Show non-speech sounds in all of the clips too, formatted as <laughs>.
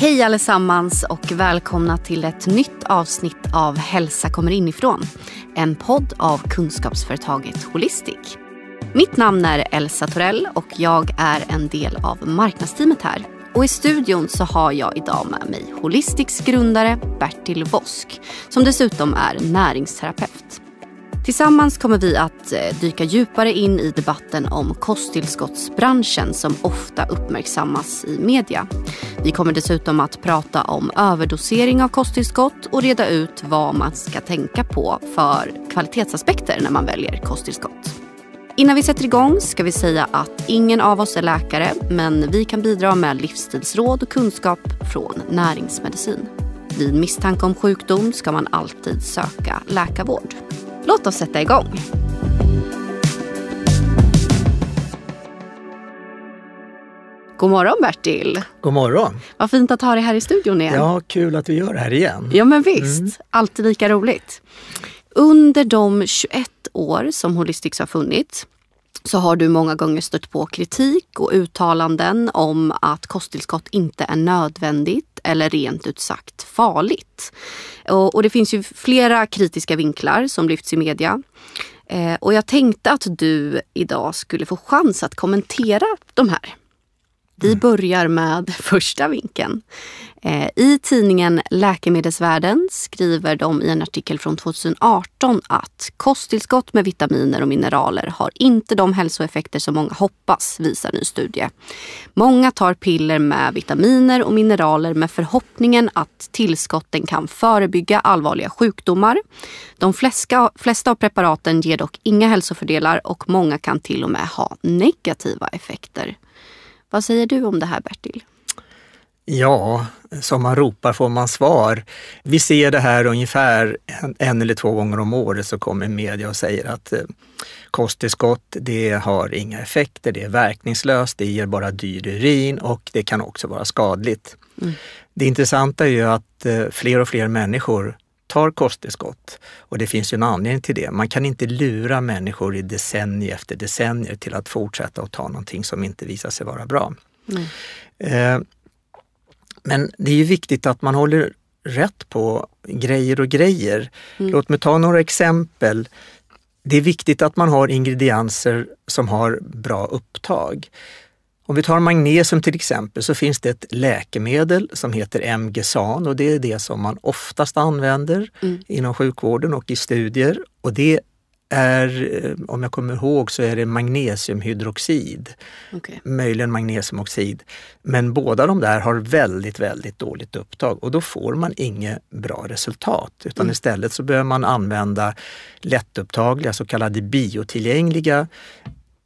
Hej allesammans och välkomna till ett nytt avsnitt av Hälsa kommer inifrån. En podd av kunskapsföretaget Holistic. Mitt namn är Elsa Torell och jag är en del av marknadsteamet här. Och I studion så har jag idag med mig Holistics grundare Bertil Vosk som dessutom är näringsterapeut. Tillsammans kommer vi att eh, dyka djupare in i debatten om kosttillskottsbranschen som ofta uppmärksammas i media. Vi kommer dessutom att prata om överdosering av kosttillskott och reda ut vad man ska tänka på för kvalitetsaspekter när man väljer kosttillskott. Innan vi sätter igång ska vi säga att ingen av oss är läkare men vi kan bidra med livsstilsråd och kunskap från näringsmedicin. Vid misstanke om sjukdom ska man alltid söka läkarvård. Låt oss sätta igång. God morgon Bertil! God morgon! Vad fint att ha dig här i studion igen. Ja, kul att vi gör det här igen. Ja men visst, mm. alltid lika roligt. Under de 21 år som Holistics har funnits så har du många gånger stött på kritik och uttalanden om att kosttillskott inte är nödvändigt eller rent ut sagt farligt. Och, och det finns ju flera kritiska vinklar som lyfts i media. Eh, och jag tänkte att du idag skulle få chans att kommentera de här. Vi börjar med första vinkeln. Eh, I tidningen Läkemedelsvärlden skriver de i en artikel från 2018 att kosttillskott med vitaminer och mineraler har inte de hälsoeffekter som många hoppas, visar ny studie. Många tar piller med vitaminer och mineraler med förhoppningen att tillskotten kan förebygga allvarliga sjukdomar. De flesta, flesta av preparaten ger dock inga hälsofördelar och många kan till och med ha negativa effekter. Vad säger du om det här Bertil? Ja, som man ropar får man svar. Vi ser det här ungefär en, eller två gånger om året så kommer media och säger att eh, kosttillskott, det har inga effekter, det är verkningslöst, det ger bara dyr urin och det kan också vara skadligt. Mm. Det intressanta är ju att eh, fler och fler människor tar kosttillskott. Och det finns ju en anledning till det. Man kan inte lura människor i decennier efter decennier till att fortsätta att ta någonting som inte visar sig vara bra. Mm. Men det är ju viktigt att man håller rätt på grejer och grejer. Mm. Låt mig ta några exempel. Det är viktigt att man har ingredienser som har bra upptag. Om vi tar magnesium till exempel så finns det ett läkemedel som heter MGSAN och det är det som man oftast använder mm. inom sjukvården och i studier. Och det är, eh, om jag kommer ihåg, så är det magnesiumhydroxid. Okay. Möjligen magnesiumoxid. Men båda de där har väldigt, väldigt dåligt upptag och då får man inget bra resultat. Utan mm. istället så behöver man använda lättupptagliga, så kallade biotillgängliga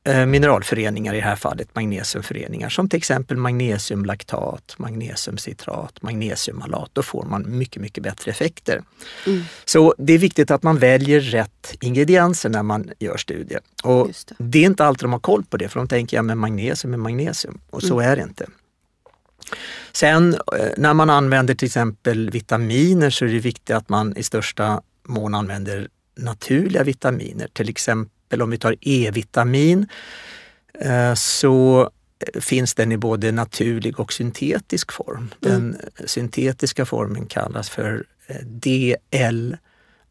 Eh, mineralföreningar i det här fallet, magnesiumföreningar, som till exempel magnesiumlaktat, magnesiumcitrat, magnesiumalat. då får man mycket, mycket bättre effekter. Mm. Så det är viktigt att man väljer rätt ingredienser när man gör studier. Och det. det. är inte alltid de har koll på det, för de tänker, ja magnesium är magnesium, och så mm. är det inte. Sen eh, när man använder till exempel vitaminer så är det viktigt att man i största mån använder naturliga vitaminer, till exempel exempel om vi tar E-vitamin eh, så eh, finns den i både naturlig och syntetisk form. Mm. Den mm. syntetiska formen kallas för DL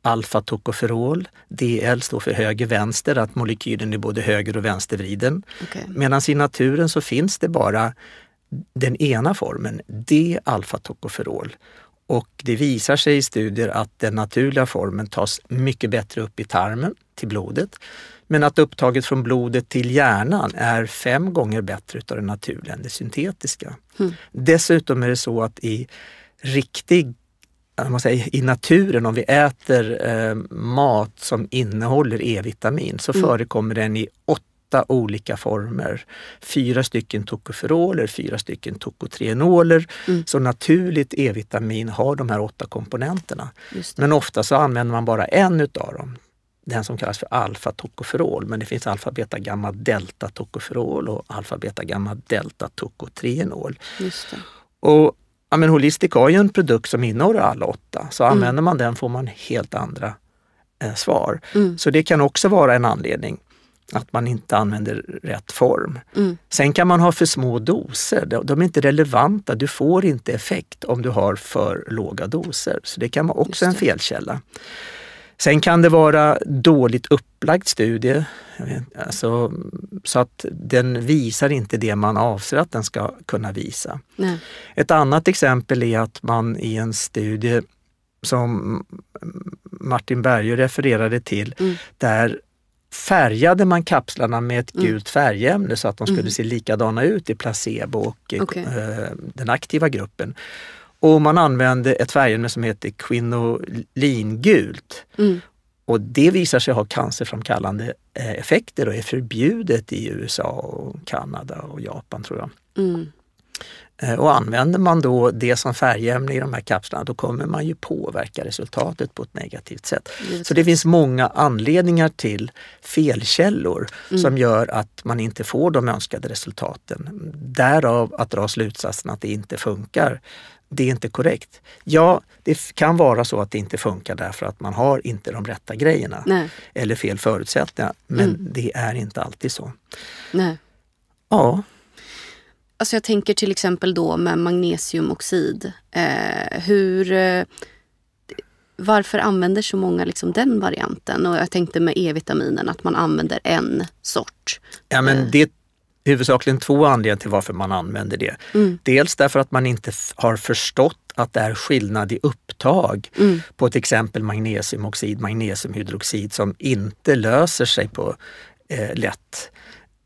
alfa-tokoferol. DL står för höger vänster, att molekylen är både höger och vänstervriden. Okay. Medan i naturen så finns det bara den ena formen, D-alfa-tokoferol. Och det visar sig i studier att den naturliga formen tas mycket bättre upp i tarmen, till blodet. Men att upptaget från blodet till hjärnan är fem gånger bättre utav det naturliga än det syntetiska. Mm. Dessutom är det så att i riktig Säga, i naturen, om vi äter eh, mat som innehåller E-vitamin, så mm. förekommer den i åtta olika former. Fyra stycken tokoferoler, fyra stycken tokotrienoler. Mm. Så naturligt E-vitamin har de här åtta komponenterna. Men ofta så använder man bara en utav dem den som kallas för alfa-tokoferol, men det finns alfa-beta-gamma-delta-tokoferol och alfa-beta-gamma-delta-tokotrienol. Och ja, men Holistic har ju en produkt som innehåller alla åtta, så mm. använder man den får man helt andra eh, svar. Mm. Så det kan också vara en anledning att man inte använder rätt form. Mm. Sen kan man ha för små doser, de är inte relevanta, du får inte effekt om du har för låga doser. Så det kan vara också en felkälla. Sen kan det vara dåligt upplagd studie, alltså, så att den visar inte det man avser att den ska kunna visa. Nej. Ett annat exempel är att man i en studie som Martin Berger refererade till, mm. där färgade man kapslarna med ett mm. gult färgämne så att de skulle mm. se likadana ut i placebo och okay. Eh, den aktiva gruppen. Och man använde ett färgämne som heter kvinolingult. Mm. Och det visar sig ha cancerframkallande eh, effekter och är förbjudet i USA, och Kanada och Japan tror jag. Mm. Eh, och använder man då det som färgämne i de här kapslarna då kommer man ju påverka resultatet på ett negativt sätt. Så det finns många anledningar till felkällor mm. som gör att man inte får de önskade resultaten. Därav att dra slutsatsen att det inte funkar det är inte korrekt. Ja, det kan vara så att det inte funkar därför att man har inte de rätta grejerna Nej. eller fel förutsättningar, men mm. det är inte alltid så. Nej. Ja. Alltså jag tänker till exempel då med magnesiumoxid. Eh, hur, eh, varför använder så många liksom den varianten? Och jag tänkte med E-vitaminen, att man använder en sort. Ja, men det eh huvudsakligen två anledningar till varför man använder det. Mm. Dels därför att man inte har förstått att det är skillnad i upptag mm. på till exempel magnesiumoxid, magnesiumhydroxid som inte löser sig på eh, lätt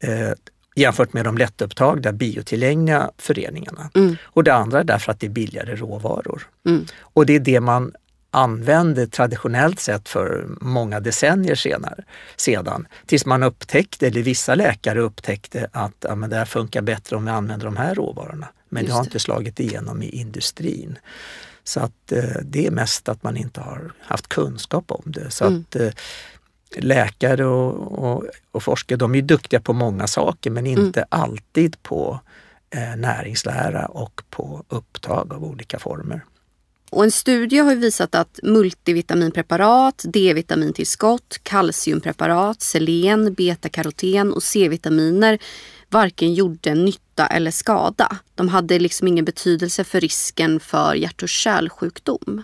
eh, jämfört med de lättupptagda biotillgängliga föreningarna. Mm. Och det andra är därför att det är billigare råvaror. Mm. Och det är det man använde traditionellt sett för många decennier senare, sedan. Tills man upptäckte, eller vissa läkare upptäckte att ja, men det här funkar bättre om vi använder de här råvarorna. Men Just det har inte slagit igenom i industrin. Så att eh, det är mest att man inte har haft kunskap om det. Så mm. att eh, Läkare och, och, och, forskare de är duktiga på många saker men mm. inte mm. alltid på eh, näringslära och på upptag av olika former. Och en studie har visat att multivitaminpreparat, D-vitamintillskott, kalciumpreparat, selen, betakaroten och C-vitaminer varken gjorde nytta eller skada. De hade liksom ingen betydelse för risken för hjärt och kärlsjukdom.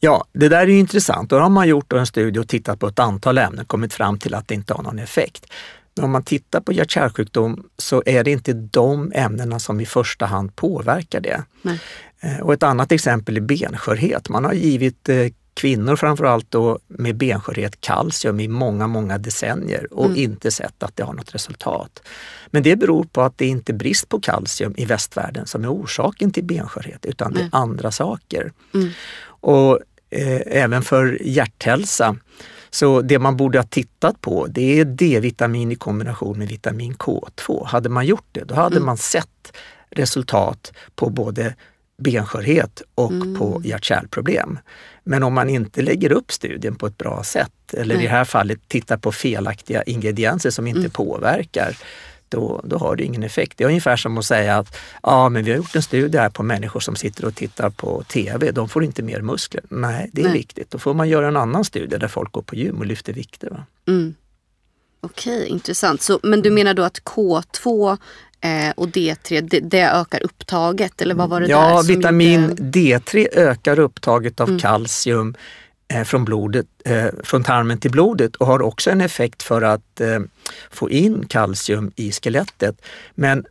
Ja, det där är intressant. Då har man gjort en studie och tittat på ett antal ämnen och kommit fram till att det inte har någon effekt. Men om man tittar på hjärt kärlsjukdom så är det inte de ämnena som i första hand påverkar det. Nej. Eh, och ett annat exempel är benskörhet. Man har givit eh, kvinnor framförallt då med benskörhet kalcium i många, många decennier och mm. inte sett att det har något resultat. Men det beror på att det inte är brist på kalcium i västvärlden som är orsaken till benskörhet utan det är andra saker. Mm. Och eh, även för hjärthälsa så det man borde ha tittat på det är D-vitamin i kombination med vitamin K2. Hade man gjort det, då hade mm. man sett resultat på både benskörhet och mm. på hjärt-kärlproblem. Men om man inte lägger upp studien på ett bra sätt, eller Nej. i det här fallet tittar på felaktiga ingredienser som inte mm. påverkar, då, då har det ingen effekt. Det är ungefär som att säga att ja, men vi har gjort en studie här på människor som sitter och tittar på TV, de får inte mer muskler. Nej, det är Nej. viktigt. Då får man göra en annan studie där folk går på gym och lyfter vikter. Mm. Okej, intressant. Så, men du mm. menar då att K2 Eh, och D3, det, det, ökar upptaget eller vad var det ja, där? Ja, vitamin gjorde... D3 ökar upptaget av mm. kalcium eh, från, blodet, eh, från tarmen till blodet och har också en effekt för att eh, få in kalcium i skelettet. Men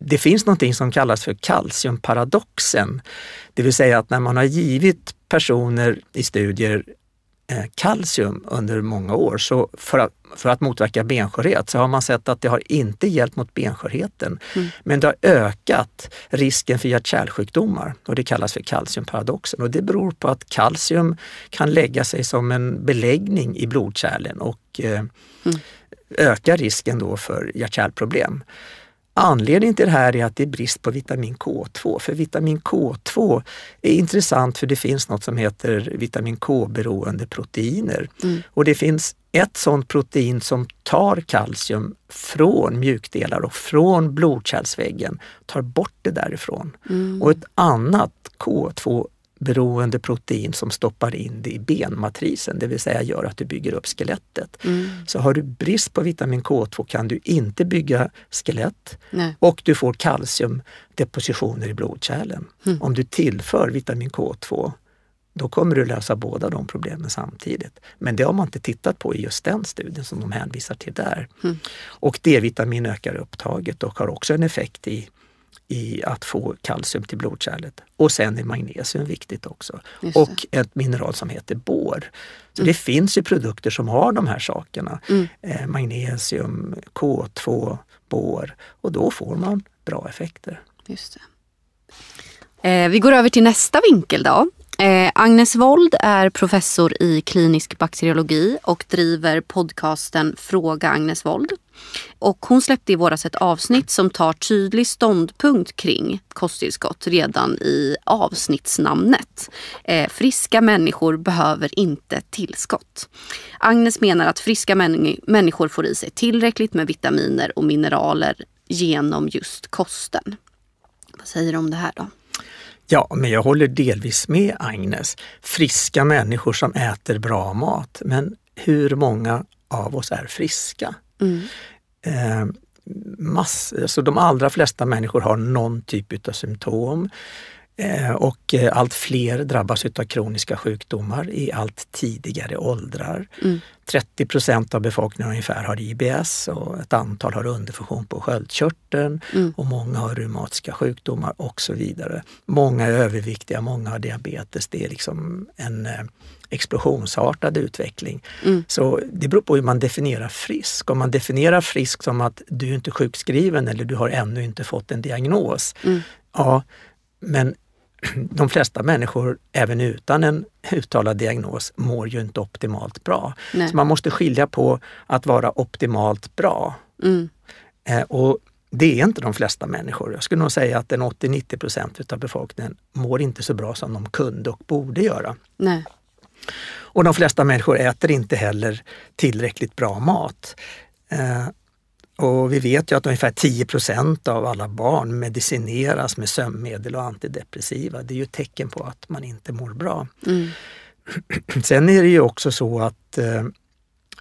det finns någonting som kallas för kalciumparadoxen, det vill säga att när man har givit personer i studier Eh, kalcium under många år. Så för att, för att motverka benskörhet så har man sett att det har inte hjälpt mot benskörheten. Mm. Men det har ökat risken för hjärt-kärlsjukdomar och det kallas för kalciumparadoxen. Och det beror på att kalcium kan lägga sig som en beläggning i blodkärlen och eh, mm. öka risken då för hjärt-kärlproblem. Anledningen till det här är att det är brist på vitamin K2, för vitamin K2 är intressant för det finns något som heter vitamin K-beroende proteiner. Mm. Och det finns ett sådant protein som tar kalcium från mjukdelar och från blodkärlsväggen, tar bort det därifrån. Mm. Och ett annat K2 beroende protein som stoppar in det i benmatrisen, det vill säga gör att du bygger upp skelettet. Mm. Så har du brist på vitamin K2 kan du inte bygga skelett Nej. och du får kalciumdepositioner i blodkärlen. Mm. Om du tillför vitamin K2 då kommer du lösa båda de problemen samtidigt. Men det har man inte tittat på i just den studien som de hänvisar till där. Mm. Och D-vitamin ökar upptaget och har också en effekt i i att få kalcium till blodkärlet. Och sen är magnesium viktigt också. Och ett mineral som heter bor. Så mm. Det finns ju produkter som har de här sakerna. Mm. Eh, magnesium, K2, bor och då får man bra effekter. Just eh, vi går över till nästa vinkel då. Eh, Agnes Wold är professor i klinisk bakteriologi och driver podcasten Fråga Agnes Wold. Och hon släppte i våras ett avsnitt som tar tydlig ståndpunkt kring kosttillskott redan i avsnittsnamnet. Eh, friska människor behöver inte tillskott. Agnes menar att friska män människor får i sig tillräckligt med vitaminer och mineraler genom just kosten. Vad säger du om det här då? Ja, men jag håller delvis med Agnes. Friska människor som äter bra mat, men hur många av oss är friska? Mm. Eh, mass, alltså de allra flesta människor har någon typ av symptom. Eh, och eh, allt fler drabbas av kroniska sjukdomar i allt tidigare åldrar. Mm. 30 procent av befolkningen ungefär har IBS och ett antal har underfunktion på sköldkörteln mm. och många har reumatiska sjukdomar och så vidare. Många är överviktiga, många har diabetes. Det är liksom en eh, explosionsartad utveckling. Mm. Så det beror på hur man definierar frisk. Om man definierar frisk som att du inte är sjukskriven eller du har ännu inte fått en diagnos. Mm. Ja, men <clears throat> de flesta människor, även utan en uttalad diagnos, mår ju inte optimalt bra. Nej. Så man måste skilja på att vara optimalt bra. Mm. Eh, och det är inte de flesta människor. Jag skulle nog säga att 80-90 procent av befolkningen mår inte så bra som de kunde och borde göra. Nej. Och de flesta människor äter inte heller tillräckligt bra mat. Eh, och vi vet ju att ungefär 10 av alla barn medicineras med sömnmedel och antidepressiva. Det är ju ett tecken på att man inte mår bra. Mm. <clears throat> Sen är det ju också så att eh,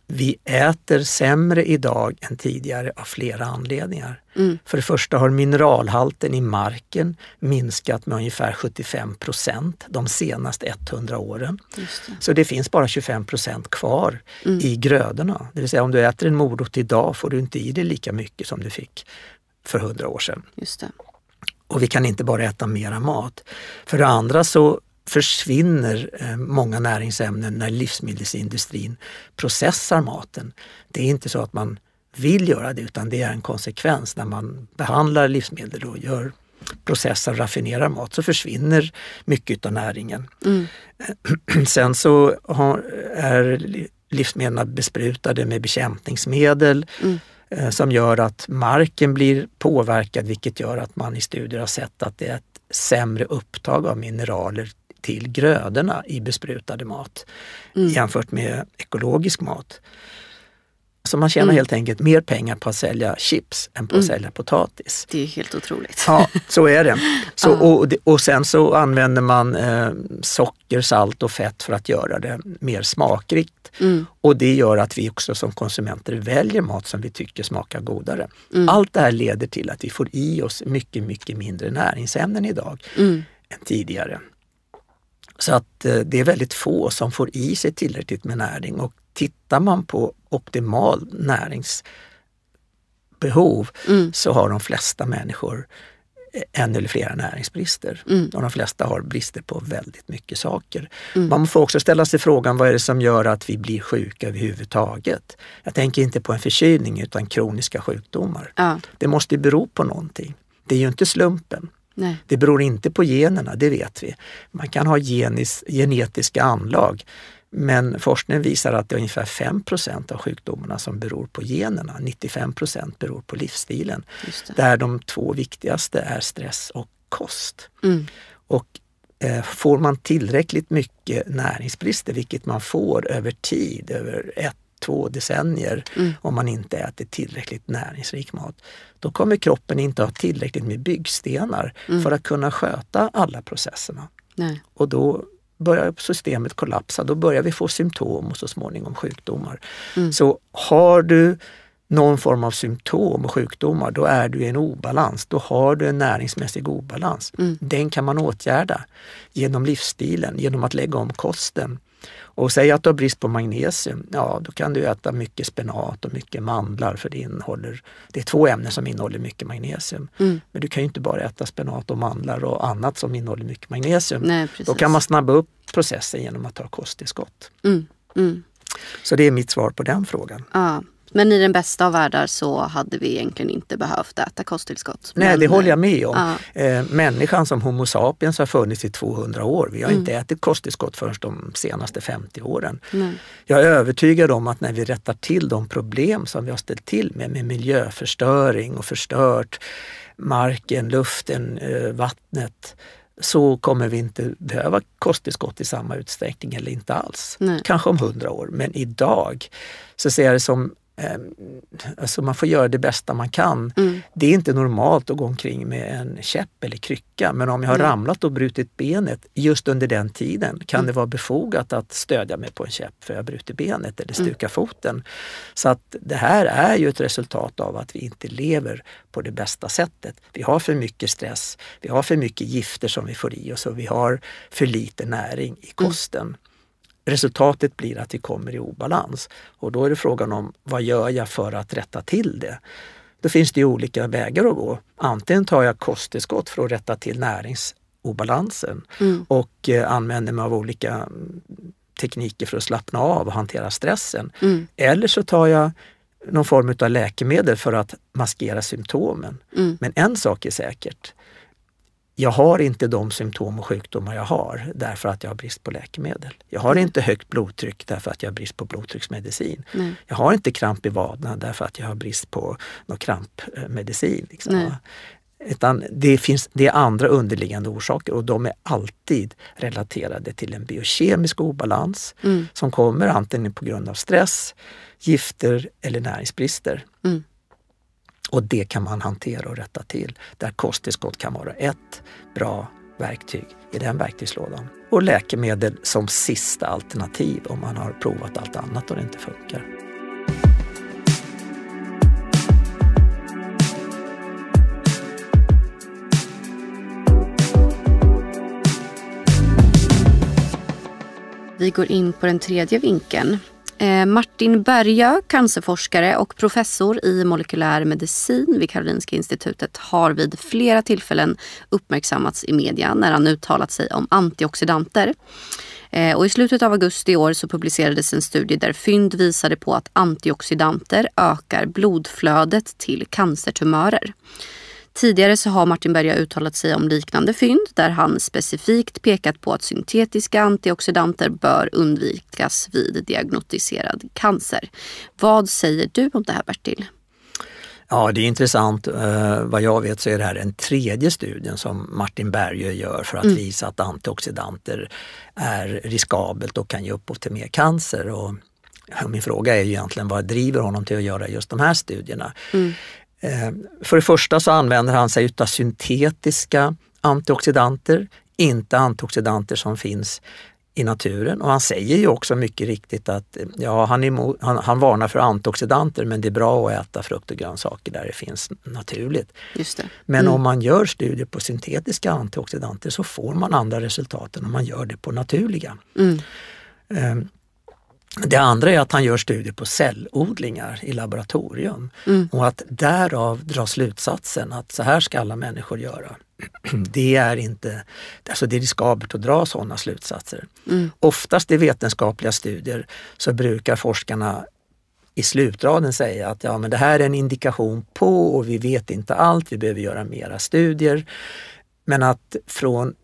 vi äter sämre idag än tidigare av flera anledningar. Mm. För det första har mineralhalten i marken minskat med ungefär 75 procent de senaste 100 åren. Det. Så det finns bara 25 procent kvar mm. i grödorna. Det vill säga om du äter en morot idag får du inte i dig lika mycket som du fick för 100 år sedan. Och vi kan inte bara äta mera mat. För det andra så försvinner eh, många näringsämnen när livsmedelsindustrin processar maten. Det är inte så att man vill göra det utan det är en konsekvens när man behandlar livsmedel och gör processar och raffinerar mat så försvinner mycket av näringen. Mm. <clears throat> Sen så är livsmedlen besprutade med bekämpningsmedel mm. Eh, som gör att marken blir påverkad vilket gör att man i studier har sett att det är ett sämre upptag av mineraler till grödorna i besprutade mat mm. jämfört med ekologisk mat. Så man tjänar mm. helt enkelt mer pengar på att sälja chips än på att mm. sälja potatis. Det är helt otroligt. Ja, så är det. Så, och, och sen så använder man eh, socker, salt och fett för att göra det mer smakrikt. Mm. Och det gör att vi också som konsumenter väljer mat som vi tycker smakar godare. Mm. Allt det här leder till att vi får i oss mycket, mycket mindre näringsämnen idag mm. än tidigare. Så att eh, det är väldigt få som får i sig tillräckligt med näring och tittar man på optimal näringsbehov mm. så har de flesta människor eh, en eller flera näringsbrister. Mm. Och de flesta har brister på väldigt mycket saker. Mm. Man får också ställa sig frågan vad är det som gör att vi blir sjuka överhuvudtaget? Jag tänker inte på en förkylning utan kroniska sjukdomar. Ja. Det måste bero på någonting. Det är ju inte slumpen. Nej. Det beror inte på generna, det vet vi. Man kan ha genis, genetiska anlag men forskningen visar att det är ungefär 5 av sjukdomarna som beror på generna. 95 beror på livsstilen. Där de två viktigaste är stress och kost. Mm. Och eh, Får man tillräckligt mycket näringsbrister, vilket man får över tid, över ett två decennier mm. om man inte äter tillräckligt näringsrik mat. Då kommer kroppen inte ha tillräckligt med byggstenar mm. för att kunna sköta alla processerna. Nej. Och då börjar systemet kollapsa, då börjar vi få symptom och så småningom sjukdomar. Mm. Så har du någon form av symptom och sjukdomar, då är du i en obalans. Då har du en näringsmässig obalans. Mm. Den kan man åtgärda genom livsstilen, genom att lägga om kosten, och säg att du har brist på magnesium, ja då kan du äta mycket spenat och mycket mandlar för det innehåller, det är två ämnen som innehåller mycket magnesium. Mm. Men du kan ju inte bara äta spenat och mandlar och annat som innehåller mycket magnesium. Nej, då kan man snabba upp processen genom att ta kosttillskott. Mm. Mm. Så det är mitt svar på den frågan. Ja. Men i den bästa av världar så hade vi egentligen inte behövt äta kosttillskott. Nej, men, det håller jag med om. Ja. Eh, människan som Homo sapiens har funnits i 200 år. Vi har mm. inte ätit kosttillskott förrän de senaste 50 åren. Mm. Jag är övertygad om att när vi rättar till de problem som vi har ställt till med, med miljöförstöring och förstört marken, luften, eh, vattnet så kommer vi inte behöva kosttillskott i samma utsträckning eller inte alls. Nej. Kanske om hundra år. Men idag så ser jag det som Ehm, alltså man får göra det bästa man kan. Mm. Det är inte normalt att gå omkring med en käpp eller krycka men om jag har mm. ramlat och brutit benet just under den tiden kan mm. det vara befogat att stödja mig på en käpp för jag brutit benet eller mm. stukat foten. Så att det här är ju ett resultat av att vi inte lever på det bästa sättet. Vi har för mycket stress, vi har för mycket gifter som vi får i oss och vi har för lite näring i mm. kosten. Resultatet blir att vi kommer i obalans och då är det frågan om vad gör jag för att rätta till det? Då finns det ju olika vägar att gå. Antingen tar jag kosttillskott för att rätta till näringsobalansen mm. och eh, använder mig av olika mm, tekniker för att slappna av och hantera stressen. Mm. Eller så tar jag någon form av läkemedel för att maskera symptomen. Mm. Men en sak är säkert, jag har inte de symptom och sjukdomar jag har därför att jag har brist på läkemedel. Jag har mm. inte högt blodtryck därför att jag har brist på blodtrycksmedicin. Nej. Jag har inte kramp i vaderna därför att jag har brist på någon krampmedicin. Liksom. Utan det, finns, det är andra underliggande orsaker och de är alltid relaterade till en biokemisk obalans mm. som kommer antingen på grund av stress, gifter eller näringsbrister. Mm. Och det kan man hantera och rätta till. Där kosttillskott kan vara ett bra verktyg i den verktygslådan. Och läkemedel som sista alternativ om man har provat allt annat och det inte funkar. Vi går in på den tredje vinkeln Eh, Martin Berga, cancerforskare och professor i molekylär medicin vid Karolinska institutet har vid flera tillfällen uppmärksammats i media när han uttalat sig om antioxidanter. Eh, och I slutet av augusti i år så publicerades en studie där fynd visade på att antioxidanter ökar blodflödet till cancertumörer. Tidigare så har Martin Berga uttalat sig om liknande fynd där han specifikt pekat på att syntetiska antioxidanter bör undvikas vid diagnostiserad cancer. Vad säger du om det här Bertil? Ja, det är intressant. Eh, vad jag vet så är det här den tredje studien som Martin Berge gör för att mm. visa att antioxidanter är riskabelt och kan ge upphov till mer cancer. Och min fråga är ju egentligen vad driver honom till att göra just de här studierna? Mm. Eh, för det första så använder han sig av syntetiska antioxidanter, inte antioxidanter som finns i naturen. Och han säger ju också mycket riktigt att ja, han, emot, han, han, varnar för antioxidanter men det är bra att äta frukt och grönsaker där det finns naturligt. Just mm. Men om mm. man gör studier på syntetiska antioxidanter så får man andra resultat än om man gör det på naturliga. Mm. Um, det andra är att han gör studier på cellodlingar i laboratorium mm. och att därav dra slutsatsen att så här ska alla människor göra. <clears throat> Det är inte, alltså det är riskabelt att dra sådana slutsatser. Mm. Oftast i vetenskapliga studier så brukar forskarna i slutraden säga att ja, men det här är en indikation på och vi vet inte allt, vi behöver göra mera studier. Men att från,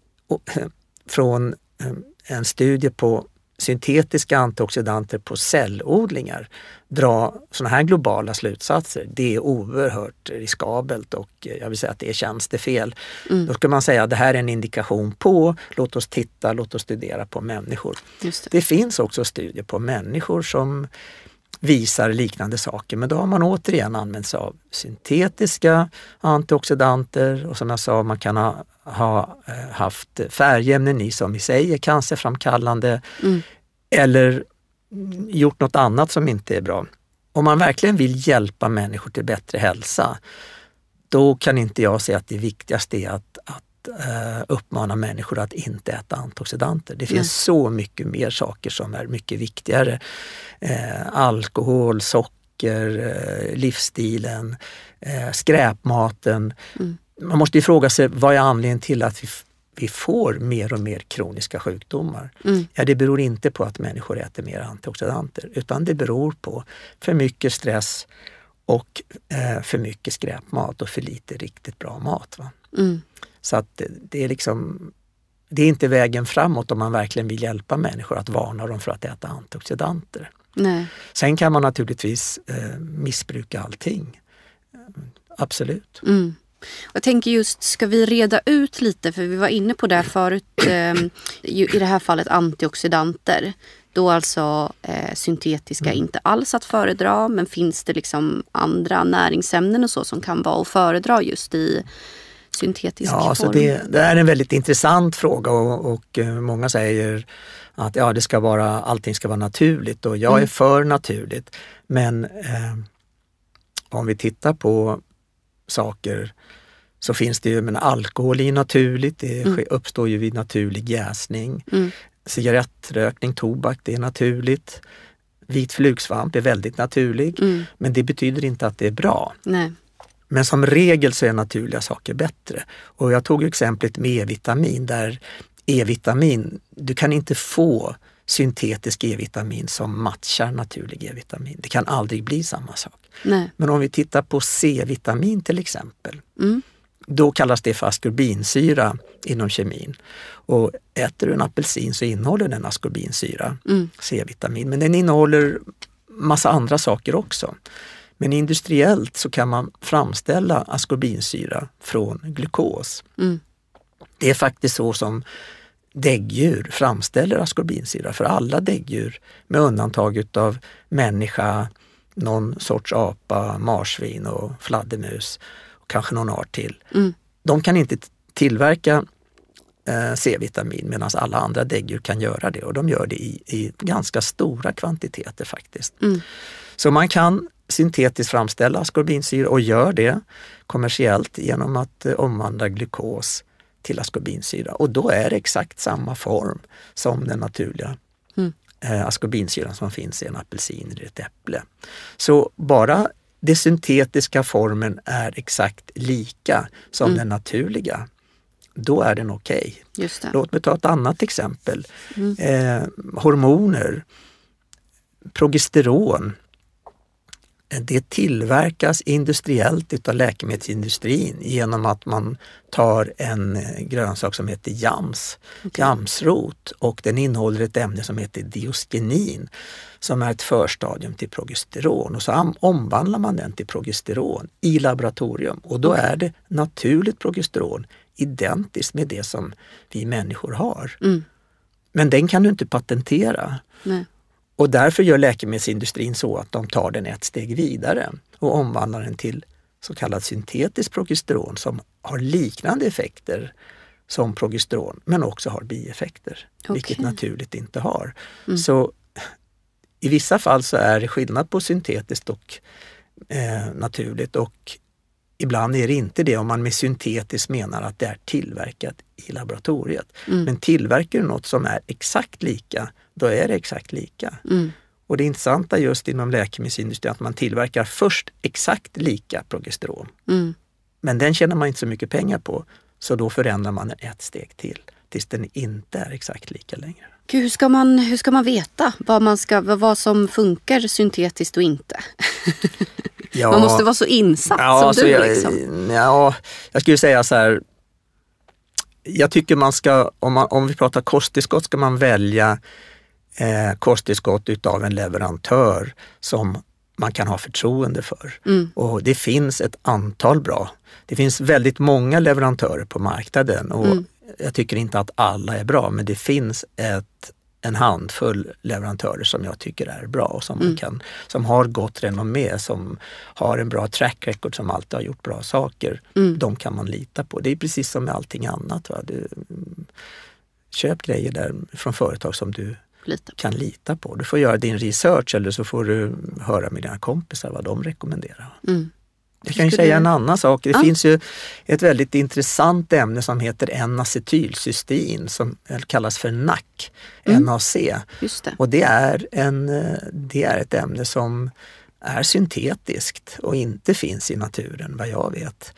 <clears throat> från eh, en studie på syntetiska antioxidanter på cellodlingar dra sådana här globala slutsatser, det är oerhört riskabelt och eh, jag vill säga att det känns det fel. Mm. Då skulle man säga att det här är en indikation på, låt oss titta, låt oss studera på människor. Det. det finns också studier på människor som visar liknande saker men då har man återigen använt sig av syntetiska antioxidanter och som jag sa man kan ha ha eh, haft färgämnen i som i sig är cancerframkallande mm. eller gjort något annat som inte är bra. Om man verkligen vill hjälpa människor till bättre hälsa, då kan inte jag säga att det viktigaste är att, att eh, uppmana människor att inte äta antioxidanter. Det finns Nej. så mycket mer saker som är mycket viktigare. Eh, alkohol, socker, eh, livsstilen, eh, skräpmaten. Mm man måste ju fråga sig vad är anledningen till att vi, vi får mer och mer kroniska sjukdomar? Mm. Ja, det beror inte på att människor äter mer antioxidanter utan det beror på för mycket stress och eh, för mycket skräpmat och för lite riktigt bra mat. Mm. Så att det är liksom det är inte vägen framåt om man verkligen vill hjälpa människor att varna dem för att äta antioxidanter. Nej. Sen kan man naturligtvis eh, missbruka allting. Absolut. Mm. Jag tänker just, ska vi reda ut lite, för vi var inne på det förut, <clears throat> eh, i det här fallet antioxidanter. Då alltså eh, syntetiska mm. inte alls att föredra, men finns det liksom andra näringsämnen och så som kan vara att föredra just i syntetisk ja, form? Alltså det, det är en väldigt intressant fråga och, och, eh, många säger att ja, det ska vara, allting ska vara naturligt och jag mm. är för naturligt. Men eh, om vi tittar på saker så finns det ju, men alkohol är ju naturligt, det mm. uppstår ju vid naturlig jäsning. Mm. Cigarettrökning, tobak, det är naturligt. Vit flugsvamp är väldigt naturlig, mm. men det betyder inte att det är bra. Nej. Men som regel så är naturliga saker bättre. Och jag tog exemplet med E-vitamin där E-vitamin, du kan inte få syntetisk E-vitamin som matchar naturlig E-vitamin. Det kan aldrig bli samma sak. Nej. Men om vi tittar på C-vitamin till exempel. Mm. Då kallas det för askorbinsyra inom kemin. Och äter du en apelsin så innehåller den askorbinsyra, mm. C-vitamin. Men den innehåller massa andra saker också. Men industriellt så kan man framställa askorbinsyra från glukos. Mm. Det är faktiskt så som däggdjur framställer askorbinsyra, för alla däggdjur med undantag utav människa, någon sorts apa, marsvin och fladdermus och kanske någon art till. Mm. De kan inte tillverka eh, C-vitamin medan alla andra däggdjur kan göra det och de gör det i, i ganska stora kvantiteter faktiskt. Mm. Så man kan syntetiskt framställa askorbinsyra och gör det kommersiellt genom att eh, omvandla glukos till askorbinsyra och då är det exakt samma form som den naturliga mm. Eh, askorbinsyran som finns i en apelsin eller ett äpple. Så bara den syntetiska formen är exakt lika som mm. den naturliga, då är den okej. Okay. Låt mig ta ett annat exempel. Mm. Eh, hormoner, progesteron, det tillverkas industriellt utav läkemedelsindustrin genom att man tar en eh, grönsak som heter jams, okay. jamsrot och den innehåller ett ämne som heter dioskenin som är ett förstadium till progesteron och så omvandlar man den till progesteron i laboratorium och då är det naturligt progesteron identiskt med det som vi människor har. Mm. Men den kan du inte patentera. Nej. Och därför gör läkemedelsindustrin så att de tar den ett steg vidare och omvandlar den till så kallat syntetiskt progesteron som har liknande effekter som progesteron men också har bieffekter, okay. vilket naturligt inte har. Mm. Så i vissa fall så är det skillnad på syntetiskt och eh, naturligt och ibland är det inte det om man med syntetiskt menar att det är tillverkat i laboratoriet. Mm. Men tillverkar du något som är exakt lika då är det exakt lika. Mm. Och det intressanta just inom läkemedelsindustrin är att man tillverkar först exakt lika progesteron. Mm. Men den tjänar man inte så mycket pengar på, så då förändrar man den ett steg till tills den inte är exakt lika längre. hur, ska man, hur ska man veta vad, man ska, vad som funkar syntetiskt och inte? <laughs> ja, man måste vara så insatt ja, som du. Jag, liksom. ja, jag skulle säga så här. Jag tycker man ska, om, man, om vi pratar kosttillskott, ska man välja Eh, kosttillskott utav en leverantör som man kan ha förtroende för. Mm. Och det finns ett antal bra. Det finns väldigt många leverantörer på marknaden och mm. jag tycker inte att alla är bra men det finns ett, en handfull leverantörer som jag tycker är bra och som, mm. man kan, som har gott renommé, som har en bra track record, som alltid har gjort bra saker. Mm. De kan man lita på. Det är precis som med allting annat. Va? Du, mm, köp grejer där från företag som du lita på. kan lita på. Du får göra din research eller så får du höra med dina kompisar vad de rekommenderar. Mm. Jag kan ju säga en annan sak. Det ah. finns ju ett väldigt intressant ämne som heter N-acetylcystein som kallas för NAC, mm. NAC. Det. Och det är, en, det är ett ämne som är syntetiskt och inte finns i naturen vad jag vet.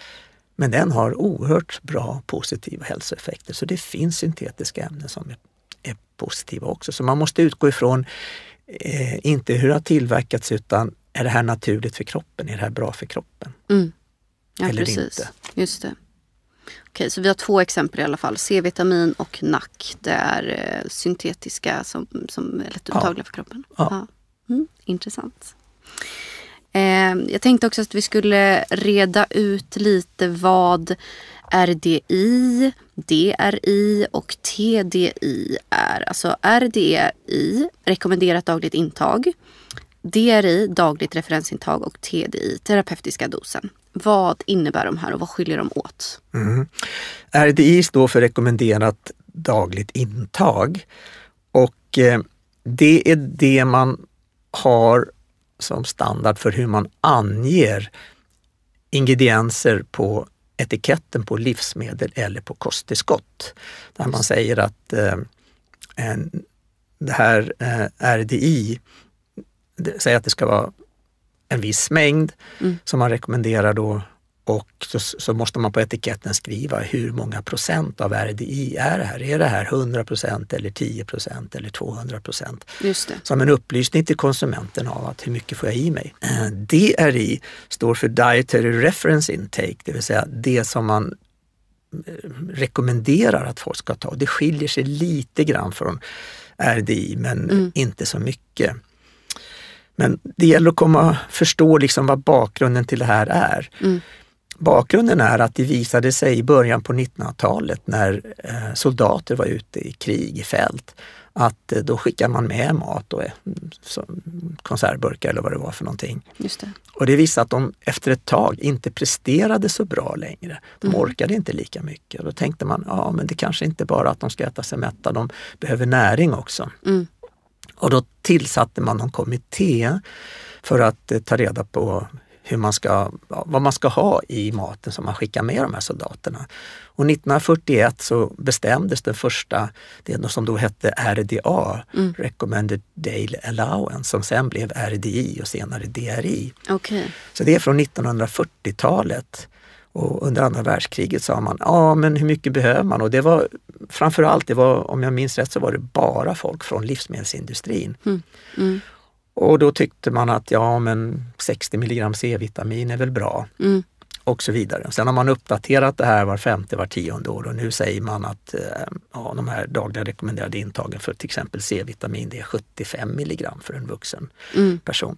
Men den har oerhört bra positiva hälsoeffekter så det finns syntetiska ämnen som är positiva också. Så man måste utgå ifrån eh, inte hur det har tillverkats utan är det här naturligt för kroppen? Är det här bra för kroppen? Mm. Ja, Eller precis. inte. Just det. Okej, så vi har två exempel i alla fall. C-vitamin och NAC. Det är eh, syntetiska som, som är lättuttagliga ja. för kroppen. Ja. ja. Mm, intressant. Eh, jag tänkte också att vi skulle reda ut lite vad RDI, DRI och TDI är alltså RDI, rekommenderat dagligt intag, DRI, dagligt referensintag och TDI, terapeutiska dosen. Vad innebär de här och vad skiljer de åt? Mm. RDI står för rekommenderat dagligt intag och eh, det är det man har som standard för hur man anger ingredienser på etiketten på livsmedel eller på kosttillskott. Där man säger att eh, en, det här eh, RDI, det, säger att det ska vara en viss mängd mm. som man rekommenderar då och så, så, måste man på etiketten skriva hur många procent av RDI är det här? Är det här 100 procent eller 10 procent eller 200 procent? Som en upplysning till konsumenten av att hur mycket får jag i mig? Eh, DRI står för Dietary Reference Intake, det vill säga det som man eh, rekommenderar att folk ska ta. Det skiljer sig lite grann från RDI men mm. inte så mycket. Men det gäller att komma, förstå liksom vad bakgrunden till det här är. Mm. Bakgrunden är att det visade sig i början på 1900-talet när eh, soldater var ute i krig, i fält, att eh, då skickar man med mat och eh, konservburkar eller vad det var för någonting. Just det. Och det visade att de efter ett tag inte presterade så bra längre. De mm. orkade inte lika mycket. Då tänkte man, ja men det kanske inte bara att de ska äta sig mätta, de behöver näring också. Mm. Och då tillsatte man en kommitté för att ta reda på hur man ska, vad man ska ha i maten som man skickar med de här soldaterna. Och 1941 så bestämdes den första, det som då hette RDA, mm. Recommended Daily Allowance, som sen blev RDI och senare DRI. Okay. Så det är från 1940-talet. Och under andra världskriget sa man, ja ah, men hur mycket behöver man? Och det var framförallt, det var, om jag minns rätt, så var det bara folk från livsmedelsindustrin. Mm. Mm. Och då tyckte man att ja, men 60 milligram C-vitamin är väl bra. Mm. Och så vidare. Sen har man uppdaterat det här var femte, var tionde år och nu säger man att eh, ja, de här dagliga rekommenderade intagen för till exempel C-vitamin det är 75 milligram för en vuxen mm. person.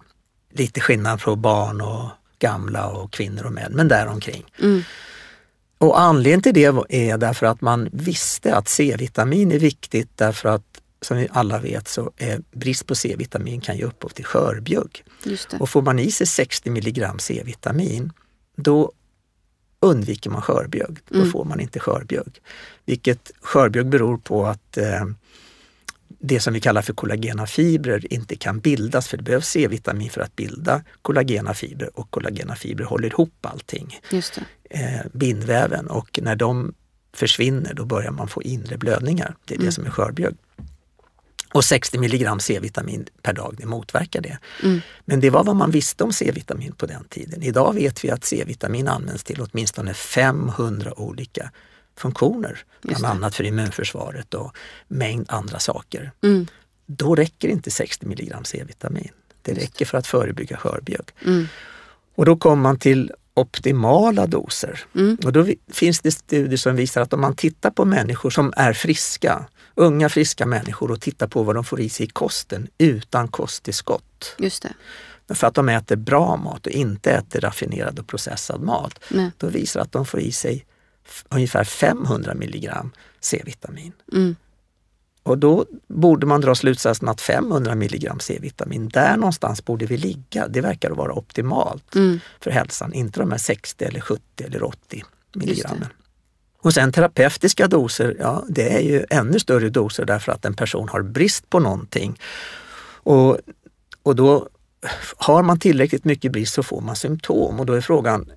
Lite skillnad på barn och gamla och kvinnor och män, men däromkring. Mm. Och anledningen till det är därför att man visste att C-vitamin är viktigt därför att som vi alla vet så är brist på C-vitamin kan ge upphov till skörbjugg. Och får man i sig 60 mg C-vitamin, då undviker man skörbjugg. Då mm. får man inte skörbjugg. Vilket skörbjugg beror på att eh, det som vi kallar för kollagena fibrer inte kan bildas för det behövs C-vitamin för att bilda kollagena fibrer och kollagena fibrer håller ihop allting, Just eh, bindväven och när de försvinner då börjar man få inre blödningar. Det är mm. det som är skörbjugg. Och 60 milligram C-vitamin per dag, det motverkar det. Mm. Men det var vad man visste om C-vitamin på den tiden. Idag vet vi att C-vitamin används till åtminstone 500 olika funktioner, bland annat för immunförsvaret och mängd andra saker. Mm. Då räcker inte 60 milligram C-vitamin. Det räcker för att förebygga skörbjugg. Mm. Och då kommer man till optimala doser. Mm. Och då finns det studier som visar att om man tittar på människor som är friska unga friska människor och titta på vad de får i sig i kosten utan kosttillskott. Just det för att de äter bra mat och inte äter raffinerad och processad mat, Nej. då visar det att de får i sig ungefär 500 milligram C-vitamin. Mm. Och då borde man dra slutsatsen att 500 milligram C-vitamin, där någonstans borde vi ligga. Det verkar vara optimalt mm. för hälsan, inte de här 60 eller 70 eller 80 milligrammen. Och sen terapeutiska doser, ja det är ju ännu större doser därför att en person har brist på någonting. Och, och då har man tillräckligt mycket brist så får man symptom och då är frågan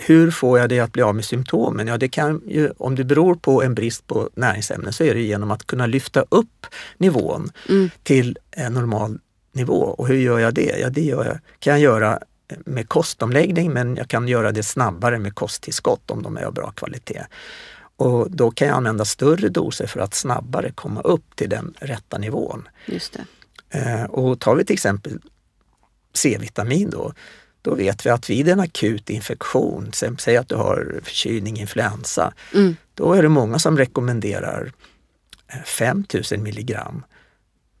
hur får jag dig att bli av med symptomen? Ja, det kan ju, om det beror på en brist på näringsämnen så är det genom att kunna lyfta upp nivån mm. till en normal nivå. Och hur gör jag det? Ja, det gör jag. kan jag göra med kostomläggning men jag kan göra det snabbare med kosttillskott om de är av bra kvalitet. Och då kan jag använda större doser för att snabbare komma upp till den rätta nivån. Just det. Eh, och tar vi till exempel C-vitamin då, då vet vi att vid en akut infektion, säg att du har förkylning, influensa, mm. då är det många som rekommenderar 5000 eh, milligram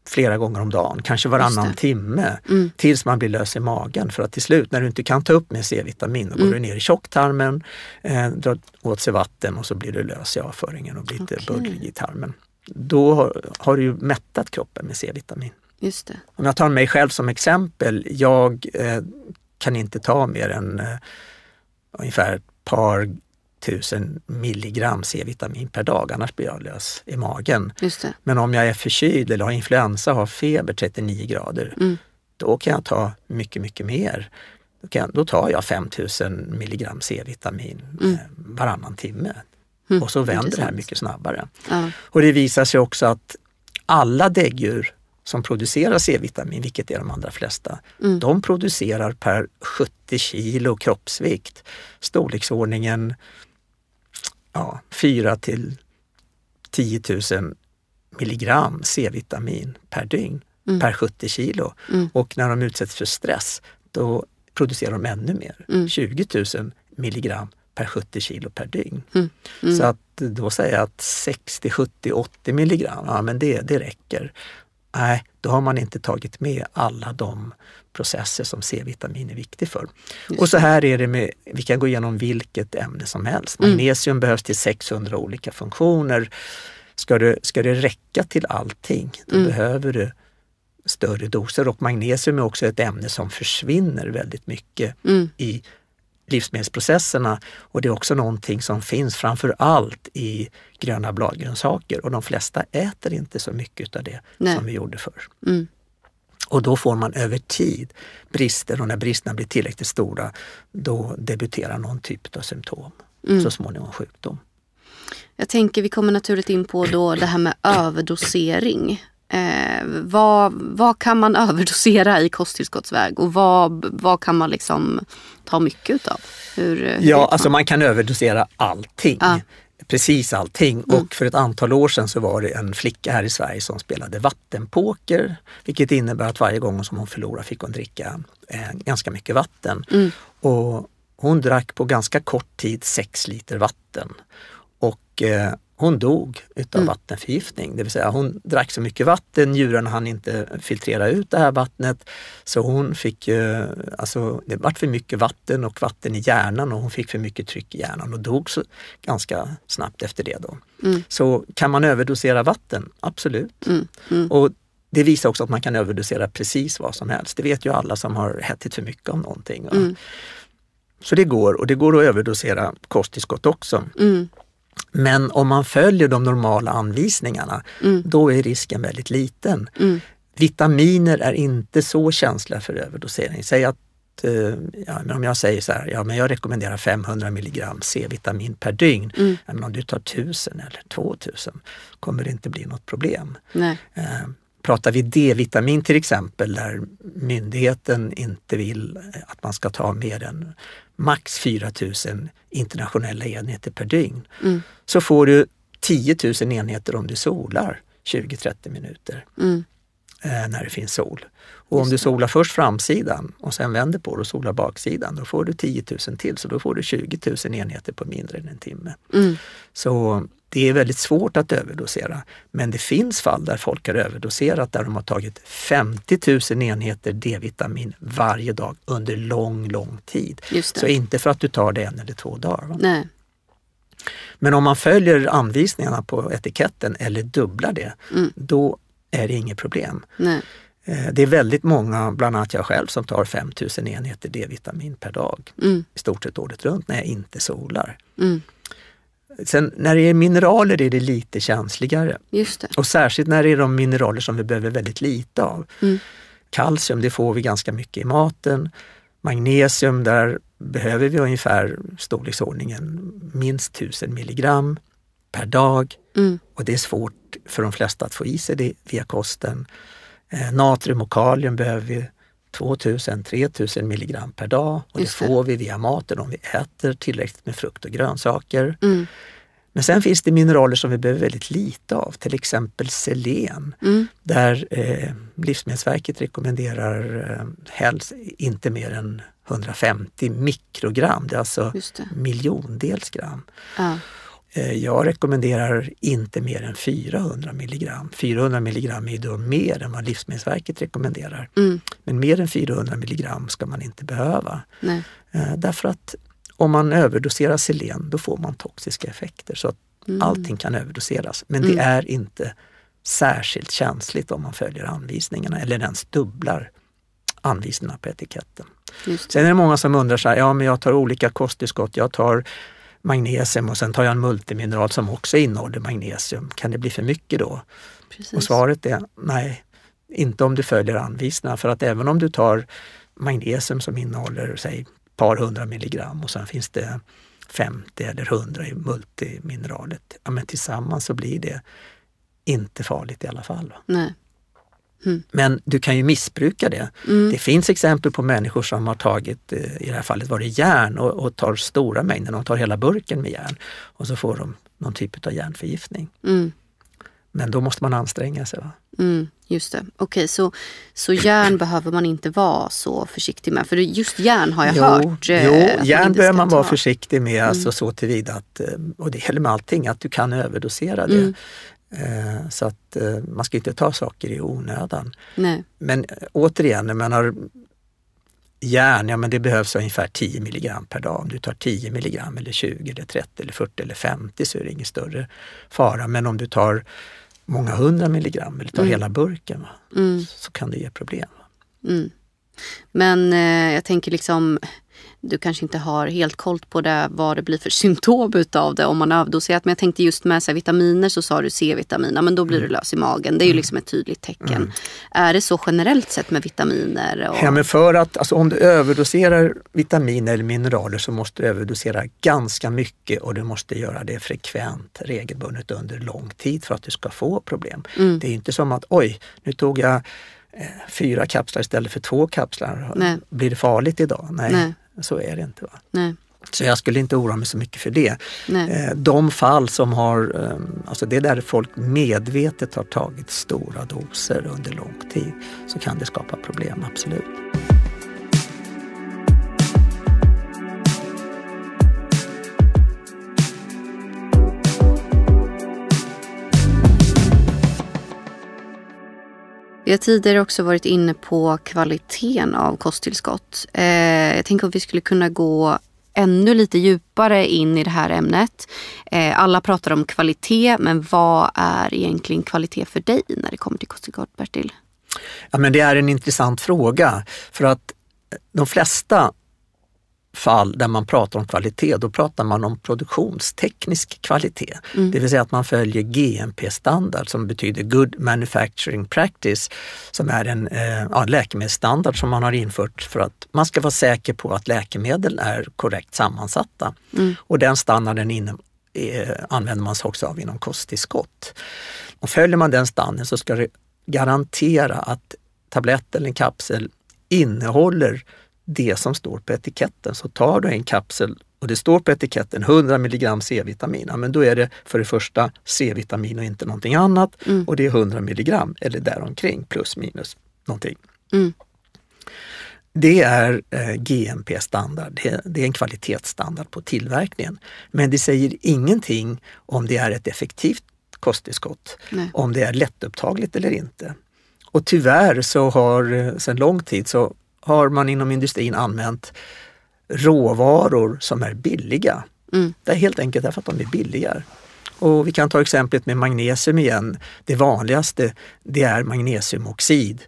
flera gånger om dagen, kanske varannan timme, mm. tills man blir lös i magen. För att till slut, när du inte kan ta upp mer C-vitamin, då går mm. du ner i tjocktarmen, eh, drar åt sig vatten och så blir du lös i avföringen och blir lite okay. bullrig i tarmen. Då har, har du mättat kroppen med C-vitamin. Just det. Om jag tar mig själv som exempel, jag eh, kan inte ta mer än eh, ungefär ett par 1000 milligram C-vitamin per dag, annars blir jag lös i magen. Men om jag är förkyld eller har influensa, har feber 39 grader, mm. då kan jag ta mycket, mycket mer. Då, kan, då tar jag 5000 milligram C-vitamin mm. Eh, varannan timme. Mm. Och så vänder Intressant. det här mycket snabbare. Ja. Och det visar sig också att alla däggdjur som producerar C-vitamin, vilket är de allra flesta, mm. de producerar per 70 kilo kroppsvikt storleksordningen ja, 4 till 10 000 milligram C-vitamin per dygn, mm. per 70 kilo. Mm. Och när de utsätts för stress, då producerar de ännu mer, mm. 20 000 milligram per 70 kilo per dygn. Mm. Mm. Så att då säga att 60, 70, 80 milligram, ja men det, det räcker. Nej, då har man inte tagit med alla de processer som C-vitamin är viktig för. Och så här är det med, vi kan gå igenom vilket ämne som helst. Mm. Magnesium mm. behövs till 600 olika funktioner. Ska det, ska det räcka till allting, då mm. behöver du större doser och magnesium är också ett ämne som försvinner väldigt mycket mm. i livsmedelsprocesserna och det är också någonting som finns framför allt i gröna bladgrönsaker och de flesta äter inte så mycket av det Nej. som vi gjorde förr. Mm. Och då får man över tid brister och när bristerna blir tillräckligt stora då debuterar någon typ av symptom, mm. så småningom sjukdom. Jag tänker vi kommer naturligt in på då det här med överdosering. Eh, vad, vad kan man <laughs> överdosera i kosttillskottsväg och vad, vad kan man liksom ta mycket utav? Hur, eh, hur ja, alltså man? alltså man kan överdosera allting. Ah. Precis allting mm. och för ett antal år sedan så var det en flicka här i Sverige som spelade vattenpoker. Vilket innebär att varje gång som hon förlorade fick hon dricka eh, ganska mycket vatten. Mm. Och hon drack på ganska kort tid 6 liter vatten. Och eh, hon dog utav mm. vattenförgiftning. Det vill säga hon drack så mycket vatten, djuren hann inte filtrera ut det här vattnet. Så hon fick ju, alltså det vart för mycket vatten och vatten i hjärnan och hon fick för mycket tryck i hjärnan och dog så, ganska snabbt efter det. Då. Mm. Så kan man överdosera vatten? Absolut. Mm. mm. Och det visar också att man kan överdosera precis vad som helst. Det vet ju alla som har ätit för mycket av någonting. Mm. Så det går och det går att överdosera kosttillskott också. Mm. Men om man följer de normala anvisningarna, mm. då är risken väldigt liten. Mm. Vitaminer är inte så känsliga för överdosering. Säg att eh, Ja, om jag säger så här, ja, men jag rekommenderar 500 mg C-vitamin per dygn. Mm. Men om du tar 1000 eller 2000 kommer det inte bli något problem. Nej. Eh, pratar vi D-vitamin till exempel där myndigheten inte vill att man ska ta mer än max 4000 internationella enheter per dygn. Mm. Så får du 10 000 enheter om du solar 20-30 minuter mm. Eh, när det finns sol. Och om du solar först framsidan och sen vänder på det och solar baksidan, då får du 10 000 till. Så då får du 20 000 enheter på mindre än en timme. Mm. Så det är väldigt svårt att överdosera, men det finns fall där folk har överdoserat där de har tagit 50 000 enheter D-vitamin varje dag under lång, lång tid. Så inte för att du tar det en eller två dagar. Nej. Men om man följer anvisningarna på etiketten eller dubblar det, mm. då är det inget problem. Nej. Eh, det är väldigt många, bland annat jag själv, som tar 5 000 enheter D-vitamin per dag, mm. i stort sett året runt, när jag inte solar. Mm. Sen när det är mineraler är det lite känsligare. Just det. Och särskilt när det är de mineraler som vi behöver väldigt lite av. Mm. Kalcium, det får vi ganska mycket i maten. Magnesium, där behöver vi ungefär storleksordningen minst 1000 milligram per dag. Mm. Och det är svårt för de flesta att få i sig det via kosten. Eh, natrium och kalium behöver vi 2000, 3000 milligram per dag och Just det får vi via maten om vi äter tillräckligt med frukt och grönsaker. Mm. Men sen finns det mineraler som vi behöver väldigt lite av, till exempel selen. Mm. Där eh, Livsmedelsverket rekommenderar eh, helst inte mer än 150 mikrogram, det är alltså det. miljondels gram. Ja. Eh, jag rekommenderar inte mer än 400 milligram. 400 milligram är då mer än vad Livsmedelsverket rekommenderar. Mm. Men mer än 400 milligram ska man inte behöva. Nej. Eh, därför att om man överdoserar selen då får man toxiska effekter så att mm. allting kan överdoseras. Men mm. det är inte särskilt känsligt om man följer anvisningarna eller ens dubblar anvisningarna på etiketten. Sen är det många som undrar så här, ja men jag tar olika kosttillskott, jag tar magnesium och sen tar jag en multimineral som också innehåller magnesium. Kan det bli för mycket då? Precis. Och svaret är nej, inte om du följer anvisningarna för att även om du tar magnesium som innehåller säg ett par hundra milligram och sen finns det 50 eller 100 i multimineralet. Ja, men tillsammans så blir det inte farligt i alla fall. Nej. Mm. Men du kan ju missbruka det. Mm. Det finns exempel på människor som har tagit, eh, i det här fallet var det järn, och, och tar stora mängder, de tar hela burken med järn och så får de någon typ av järnförgiftning. Mm. Men då måste man anstränga sig. Va? Mm, just det. Okej, okay, så, så järn behöver man inte vara så försiktig med? För just järn har jag jo, hört. Eh, jo, järn behöver man vara försiktig med, alltså mm. så tillvida att, eh, och det gäller med allting, att du kan överdosera det. Mm. Eh, så att eh, man ska inte ta saker i onödan. Nej. Men eh, återigen, när man har järn, ja men det behövs ungefär 10 milligram per dag. Om du tar 10 milligram eller 20 eller 30 eller 40 eller 50 så är det ingen större fara. Men om du tar många hundra milligram eller tar mm. hela burken mm. så kan det ge problem. Mm. Men eh, jag tänker liksom du kanske inte har helt koll på det, vad det blir för symptom utav det om man överdoserat. Men jag tänkte just med så här, vitaminer så sa du C-vitamin, ja, men då blir mm. du lös i magen. Det är ju mm. liksom ett tydligt tecken. Mm. Är det så generellt sett med vitaminer? Och... Ja, men för att alltså, om du överdoserar vitaminer eller mineraler så måste du överdosera ganska mycket och du måste göra det frekvent, regelbundet under lång tid för att du ska få problem. Mm. Det är inte som att oj, nu tog jag eh, fyra kapslar istället för två kapslar. Nej. Blir det farligt idag? Nej. Nej. Så är det inte. Va? Nej. Så jag skulle inte oroa mig så mycket för det. Nej. Eh, de fall som har, ehm, alltså det är där folk medvetet har tagit stora doser under lång tid, så kan det skapa problem, absolut. Vi har tidigare också varit inne på kvaliteten av kosttillskott. Eh, jag tänker att vi skulle kunna gå ännu lite djupare in i det här ämnet. Eh, alla pratar om kvalitet, men vad är egentligen kvalitet för dig när det kommer till kosttillskott, Bertil? Ja, men det är en intressant fråga för att de flesta fall där man pratar om kvalitet, då pratar man om produktionsteknisk kvalitet. Mm. Det vill säga att man följer GMP-standard som betyder Good Manufacturing Practice, som är en eh, läkemedelsstandard som man har infört för att man ska vara säker på att läkemedel är korrekt sammansatta. Mm. Och den standarden inom, eh, använder man sig också av inom kosttillskott. Och följer man den standarden så ska det garantera att tabletten eller kapsel innehåller det som står på etiketten. Så tar du en kapsel och det står på etiketten 100 mg C-vitamin, ja, men då är det för det första C-vitamin och inte någonting annat mm. och det är 100 mg eller däromkring plus minus någonting. Mm. Det är eh, GMP-standard, det, det, är en kvalitetsstandard på tillverkningen. Men det säger ingenting om det är ett effektivt kosttillskott, Nej. om det är lättupptagligt eller inte. Och tyvärr så har eh, sedan lång tid så har man inom industrin använt råvaror som är billiga. Mm. Det är helt enkelt därför att de är billigare. Och vi kan ta exemplet med magnesium igen. Det vanligaste det är magnesiumoxid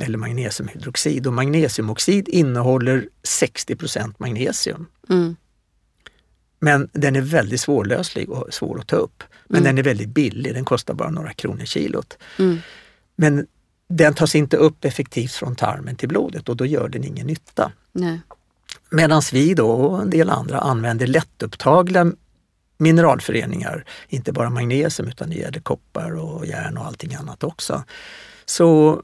eller magnesiumhydroxid och magnesiumoxid innehåller 60 magnesium. Mm. Men den är väldigt svårlöslig och svår att ta upp. Men mm. den är väldigt billig, den kostar bara några kronor kilot. Mm. Men den tas inte upp effektivt från tarmen till blodet och då gör den ingen nytta. Medan vi då och en del andra använder lättupptagliga mineralföreningar, inte bara magnesium utan det gäller koppar och järn och allting annat också. Så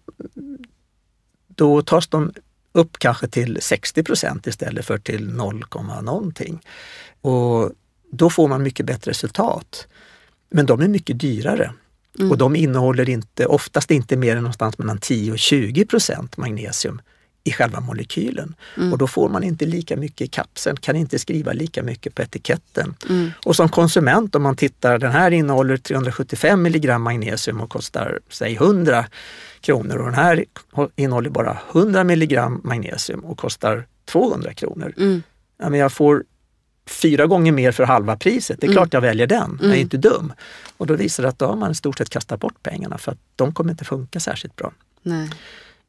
då tas de upp kanske till 60 istället för till 0, någonting. Och då får man mycket bättre resultat. Men de är mycket dyrare Mm. Och de innehåller inte, oftast inte mer än någonstans mellan 10 och 20 procent magnesium i själva molekylen. Mm. Och då får man inte lika mycket i kapseln, kan inte skriva lika mycket på etiketten. Mm. Och som konsument om man tittar, den här innehåller 375 milligram magnesium och kostar säg 100 kronor och den här innehåller bara 100 milligram magnesium och kostar 200 kronor. Mm. Ja, men jag får fyra gånger mer för halva priset. Det är mm. klart jag väljer den, jag är mm. inte dum. Och då visar det att då har man i stort sett kastat bort pengarna för att de kommer inte funka särskilt bra.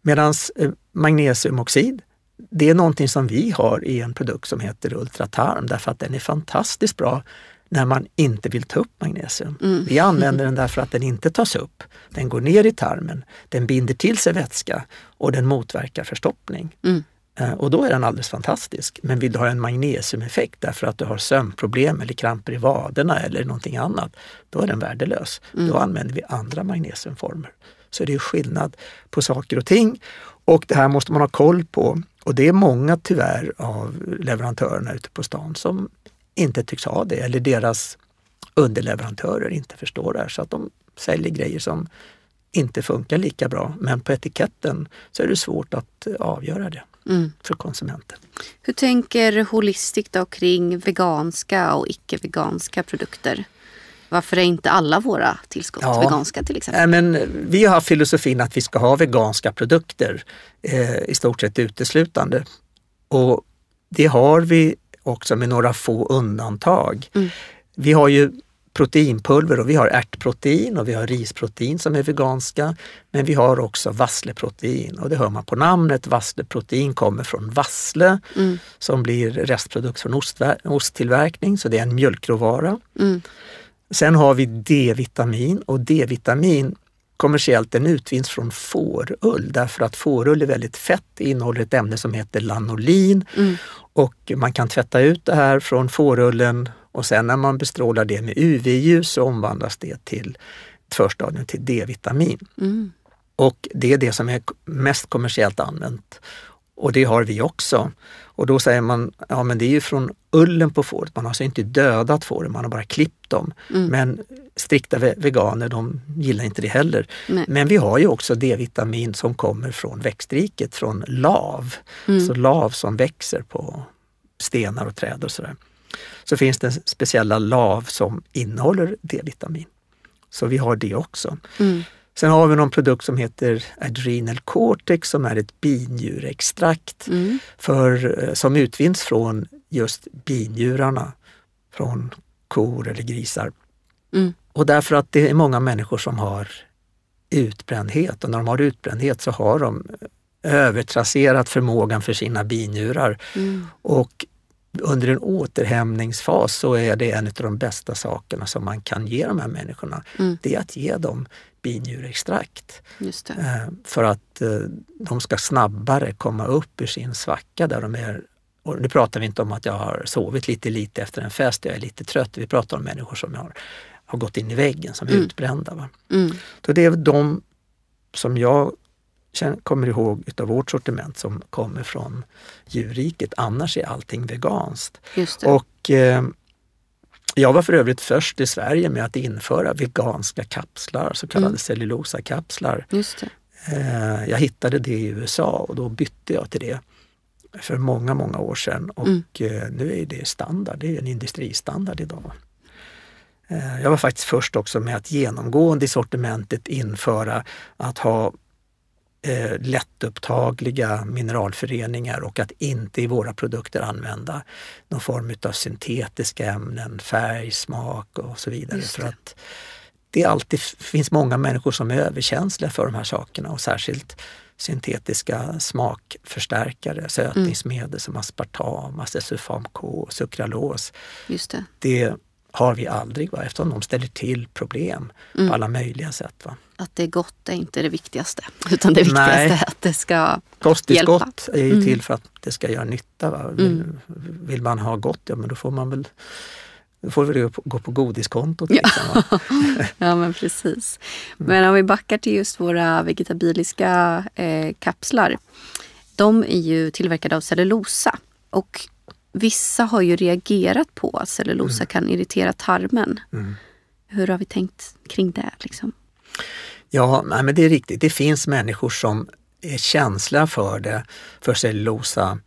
Medan eh, magnesiumoxid, det är någonting som vi har i en produkt som heter Ultratarm därför att den är fantastiskt bra när man inte vill ta upp magnesium. Mm. Vi använder den därför att den inte tas upp. Den går ner i tarmen, den binder till sig vätska och den motverkar förstoppning. Mm. Eh, och då är den alldeles fantastisk. Men vill du ha en magnesiumeffekt därför att du har sömnproblem eller kramper i vaderna eller någonting annat, då är den värdelös. Mm. Då använder vi andra magnesiumformer. Så det är skillnad på saker och ting och det här måste man ha koll på. Och det är många tyvärr av leverantörerna ute på stan som inte tycks ha det eller deras underleverantörer inte förstår det här så att de säljer grejer som inte funkar lika bra. Men på etiketten så är det svårt att eh, avgöra det mm. för konsumenten. Hur tänker Holistic då kring veganska och icke-veganska produkter? Varför är inte alla våra tillskott ja, veganska till exempel? Men eh, vi har filosofin att vi ska ha veganska produkter eh, i stort sett uteslutande. Och det har vi också med några få undantag. Mm. Vi har ju proteinpulver och vi har ärtprotein och vi har risprotein som är veganska. Men vi har också vassleprotein och det hör man på namnet. Vassleprotein kommer från vassle mm. som blir restprodukt från osttillverkning, så det är en mjölkråvara. Mm. Sen har vi D-vitamin och D-vitamin kommersiellt den utvinns från fårull därför att fårull är väldigt fett, det innehåller ett ämne som heter lanolin mm. och man kan tvätta ut det här från fårullen och sen när man bestrålar det med UV-ljus så omvandlas det till förstadiet till D-vitamin. Mm. Och det är det som är mest kommersiellt använt. Och det har vi också. Och då säger man, ja men det är ju från ullen på fåret. Man har alltså inte dödat fåren, man har bara klippt dem. Mm. Men strikta veganer, de gillar inte det heller. Nej. Men vi har ju också D-vitamin som kommer från växtriket, från lav. Mm. Så lav som växer på stenar och träd och sådär så finns det speciella lav som innehåller D-vitamin. Så vi har det också. Mm. Sen har vi någon produkt som heter Adrenal Cortex som är ett binjurextrakt mm. för, eh, som utvinns från just binjurarna från kor eller grisar. Mm. Och därför att det är många människor som har utbrändhet och när de har utbrändhet så har de eh, övertrasserat förmågan för sina binjurar mm. och under en återhämningsfas så är det en av de bästa sakerna som man kan ge de här människorna. Mm. Det är att ge dem binjurextrakt. Eh, för att eh, de ska snabbare komma upp ur sin svacka där de är och nu pratar vi inte om att jag har sovit lite lite efter en fest, jag är lite trött. Vi pratar om människor som har, har gått in i väggen, som är mm. utbrända. Va? Mm. Så det är de som jag kommer ihåg utav vårt sortiment som kommer från djurriket. Annars är allting veganskt. Och, eh, jag var för övrigt först i Sverige med att införa veganska kapslar, så kallade mm. cellulosakapslar. Eh, jag hittade det i USA och då bytte jag till det för många, många år sedan och mm. eh, nu är det standard, det är en industristandard idag. Eh, jag var faktiskt först också med att genomgående i sortimentet införa att ha eh, lättupptagliga mineralföreningar och att inte i våra produkter använda någon form av syntetiska ämnen, färg, smak och så vidare. För att det alltid finns många människor som är överkänsliga för de här sakerna och särskilt syntetiska smakförstärkare, sötningsmedel mm. som aspartam, acesulfam K och sukralos. Just det. det har vi aldrig va? eftersom de ställer till problem mm. på alla möjliga sätt. Va? Att det är gott är inte det viktigaste <laughs> utan det viktigaste Nej. är att det ska Kosttillskott hjälpa. Kosttillskott är ju mm. till för att det ska göra nytta. Va? Vill, mm. vill man ha gott, ja men då får man väl då får vi gå på godiskontot. Ja. Liksom, <laughs> ja, men precis. Mm. Men om vi backar till just våra vegetabiliska eh, kapslar. De är ju tillverkade av cellulosa och vissa har ju reagerat på att cellulosa mm. kan irritera tarmen. Mm. Hur har vi tänkt kring det? Liksom? Ja, nej, men det är riktigt. Det finns människor som är känsliga för det, för cellulosa.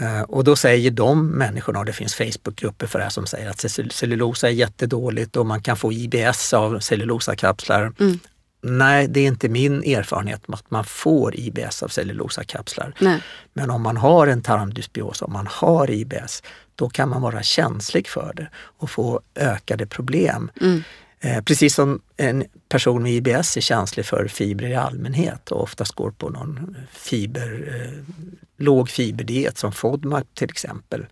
Eh, och då säger de människorna, och det finns Facebookgrupper för det här som säger att cellulosa är jättedåligt och man kan få IBS av cellulosakapslar. Mm. Nej, det är inte min erfarenhet att man får IBS av cellulosakapslar. Nej. Men om man har en tarmdysbios, om man har IBS, då kan man vara känslig för det och få ökade problem. Mm. Eh, precis som en person med IBS är känslig för fibrer i allmänhet och oftast går på någon fiber, eh, låg fiberdiet som FODMAP till exempel.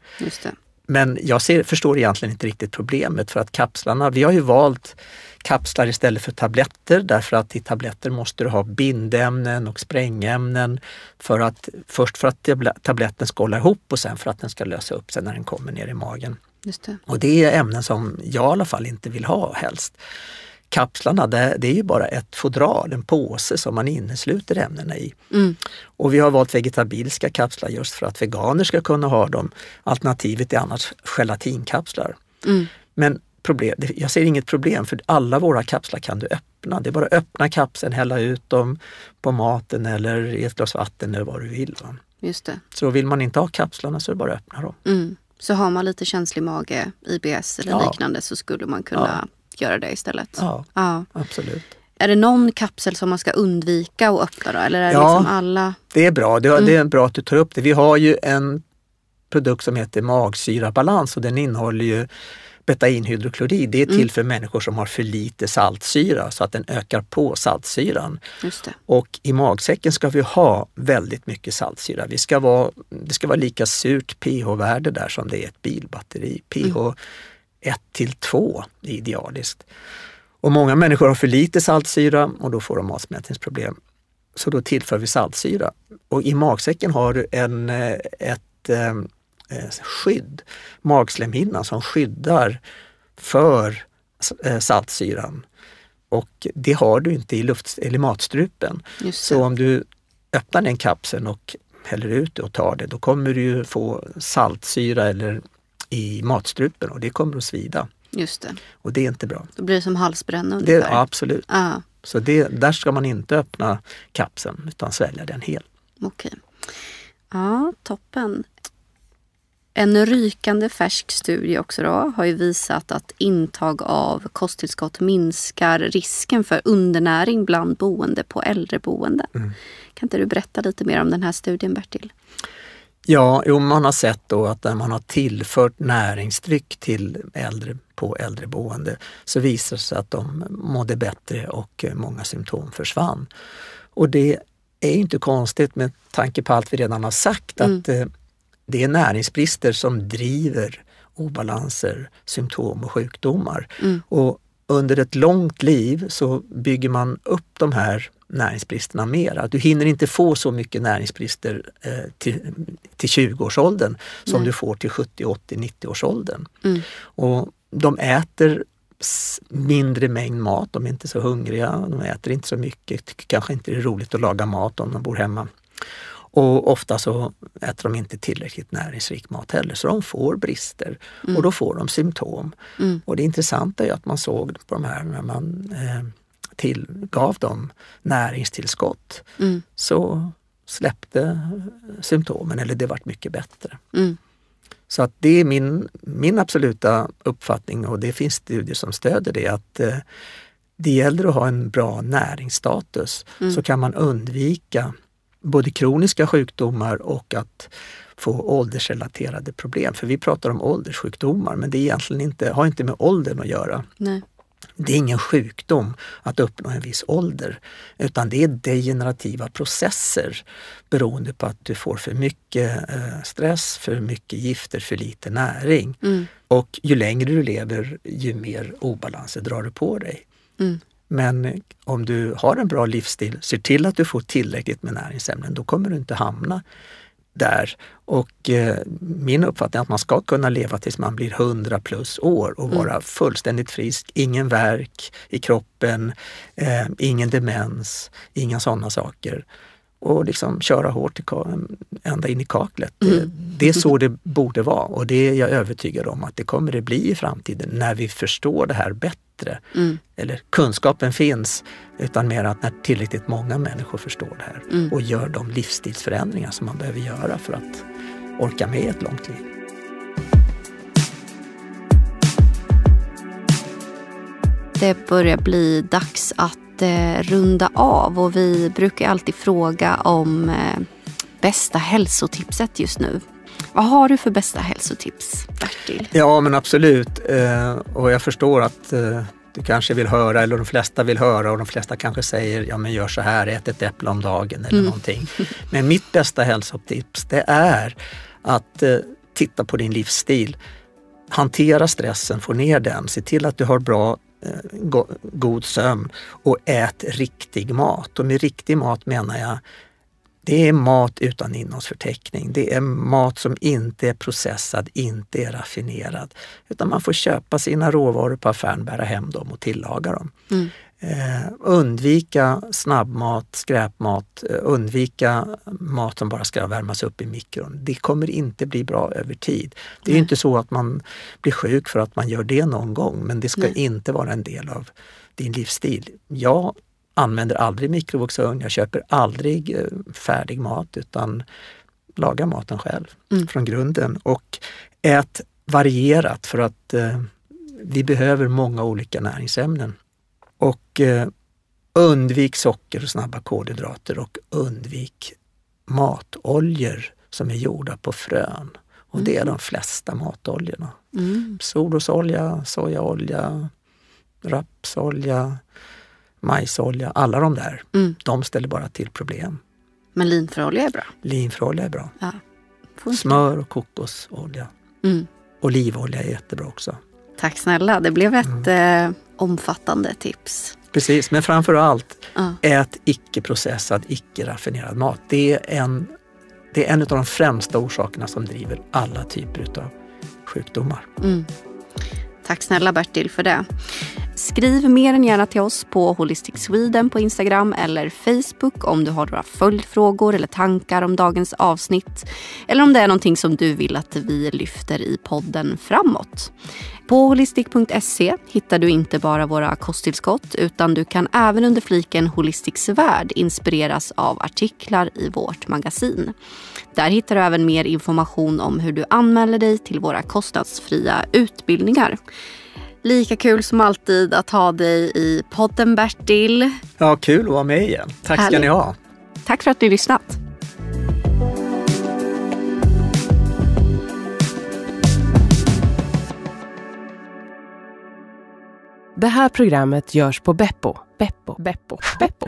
Men jag ser, förstår egentligen inte riktigt problemet för att kapslarna, vi har ju valt kapslar istället för tabletter därför att i tabletter måste du ha bindämnen och sprängämnen. För att, först för att tabletten ska hålla ihop och sen för att den ska lösa upp sig när den kommer ner i magen. Det. Och det är ämnen som jag i alla fall inte vill ha helst. Kapslarna, det, det är ju bara ett fodral, en påse som man innesluter ämnena i. Mm. Och vi har valt vegetabiliska kapslar just för att veganer ska kunna ha dem. Alternativet är annars gelatinkapslar. Mm. Men problem. Jag ser inget problem för alla våra kapslar kan du öppna. Det är bara att öppna kapseln, hälla ut dem på maten eller i ett glas vatten eller vad du vill. Va? Just det. Så vill man inte ha kapslarna så är det bara att öppna dem. Mm. Så har man lite känslig mage, IBS eller ja. liknande så skulle man kunna ja. göra det istället? Ja. ja, absolut. Är det någon kapsel som man ska undvika att öppna då? Eller är det ja, liksom alla? det är bra. Det, mm. det är mm. bra att du tar upp det. Vi har ju en produkt som heter magsyrabalans och den innehåller ju betainhydroklorid, det är till mm. för människor som har för lite saltsyra så att den ökar på saltsyran. Och i magsäcken ska vi ha väldigt mycket saltsyra. Vi ska vara, det ska vara lika surt pH-värde där som det är ett bilbatteri. Mm. pH mm. 1 till 2 är idealiskt. Och många människor har för lite saltsyra och då får de matsmältningsproblem. Så då tillför vi saltsyra. Och i magsäcken har du en, eh, ett eh, Eh, skydd, magslemhinnan som skyddar för eh, saltsyran. Och det har du inte i, luft, eller matstrupen. Så om du öppnar den kapseln och häller ut det och tar det, då kommer du ju få saltsyra eller i matstrupen och det kommer att svida. Just det. Och det är inte bra. Då blir det som halsbränna ungefär? Det, ja, absolut. Ah. Så det, där ska man inte öppna kapseln utan svälja den hel. Okej. Okay. Ja, toppen. En rykande färsk studie också då, har ju visat att intag av kosttillskott minskar risken för undernäring bland boende på äldreboenden. Mm. Kan inte du berätta lite mer om den här studien Bertil? Ja, jo, man har sett då att när man har tillfört näringsdryck till äldre på äldreboende så visar det sig att de mådde bättre och många symptom försvann. Och det är inte konstigt med tanke på allt vi redan har sagt mm. att eh, det är näringsbrister som driver obalanser, symptom och sjukdomar. Mm. Och under ett långt liv så bygger man upp de här näringsbristerna mera. Du hinner inte få så mycket näringsbrister eh, till, till 20-årsåldern som mm. du får till 70, 80, 90-årsåldern. Mm. de äter mindre mängd mat, de är inte så hungriga, de äter inte så mycket, tycker kanske inte det är roligt att laga mat om de bor hemma. Och ofta så äter de inte tillräckligt näringsrik mat heller så de får brister mm. och då får de symptom. Mm. Och det intressanta är att man såg på de här när man eh, till, gav dem näringstillskott mm. så släppte symptomen eller det vart mycket bättre. Mm. Så att det är min, min absoluta uppfattning och det finns studier som stöder det att eh, det gäller att ha en bra näringsstatus mm. så kan man undvika både kroniska sjukdomar och att få åldersrelaterade problem. För vi pratar om ålderssjukdomar men det egentligen inte, har inte med åldern att göra. Nej. Det är ingen sjukdom att uppnå en viss ålder utan det är degenerativa processer beroende på att du får för mycket eh, stress, för mycket gifter, för lite näring. Mm. Och ju längre du lever ju mer obalanser drar du på dig. Mm. Men om du har en bra livsstil, ser till att du får tillräckligt med näringsämnen, då kommer du inte hamna där. Och eh, min uppfattning är att man ska kunna leva tills man blir 100 plus år och mm. vara mm. fullständigt frisk, ingen värk i kroppen, eh, ingen demens, inga sådana saker. Och liksom köra hårt ända in i kaklet. Mm. Det är så det borde vara och det är jag övertygad om att det kommer det bli i framtiden när vi förstår det här bättre bättre. Mm. Eller kunskapen finns, utan mer att när tillräckligt många människor förstår det här mm. och gör de livsstilsförändringar som man behöver göra för att orka med ett långt liv. Det börjar bli dags att eh, runda av och vi brukar alltid fråga om eh, bästa hälsotipset just nu. Vad har du för bästa hälsotips, Bertil? Ja, men absolut. Eh, och jag förstår att eh, du kanske vill höra, eller de flesta vill höra och de flesta kanske säger, ja men gör så här, ät ett äpple om dagen eller mm. någonting. Men mitt bästa hälsotips det är att eh, titta på din livsstil. Hantera stressen, få ner den, se till att du har bra god sömn och ät riktig mat. Och med riktig mat menar jag det är mat utan innehållsförteckning. Det är mat som inte är processad, inte är raffinerad. Utan man får köpa sina råvaror på affären, bära hem dem och tillaga dem. Mm. Eh, undvika snabbmat, skräpmat, eh, undvika mat som bara ska värmas upp i mikron. Det kommer inte bli bra över tid. Det är mm. inte så att man blir sjuk för att man gör det någon gång, men det ska mm. inte vara en del av din livsstil. Jag använder aldrig mikrovågsugn, jag köper aldrig eh, färdig mat utan lagar maten själv mm. från grunden. Och ät varierat för att eh, vi behöver många olika näringsämnen. Och eh, undvik socker och snabba kolhydrater och undvik matoljor som är gjorda på frön. Och mm. det är mm. de flesta matoljorna. Mm. Solrosolja, sojaolja, rapsolja, majsolja, alla de där, mm. de ställer bara till problem. Men linfröolja är bra? Linfröolja är bra. Ja. Smör och kokosolja. Mm. Olivolja är jättebra också. Tack snälla, det blev ett mm. eh, omfattande tips. Precis, men framför allt, ja. ät icke-processad, icke-raffinerad mat. Det är, en, det är en av de främsta orsakerna som driver alla typer av sjukdomar. Mm. Tack snälla Bertil för det. Skriv mer än gärna till oss på Holistic Sweden på Instagram eller Facebook om du har några följdfrågor eller tankar om dagens avsnitt. Eller om det är någonting som du vill att vi lyfter i podden framåt. På holistic.se hittar du inte bara våra kosttillskott utan du kan även under fliken Holistics värld inspireras av artiklar i vårt magasin. Där hittar du även mer information om hur du anmäler dig till våra kostnadsfria utbildningar. Lika kul som alltid att ha dig i podden Bertil. Ja, kul att vara med igen. Tack Härligt. ska ni ha. Tack för att ni lyssnat. Det här programmet görs på Beppo. Beppo. Beppo. Beppo.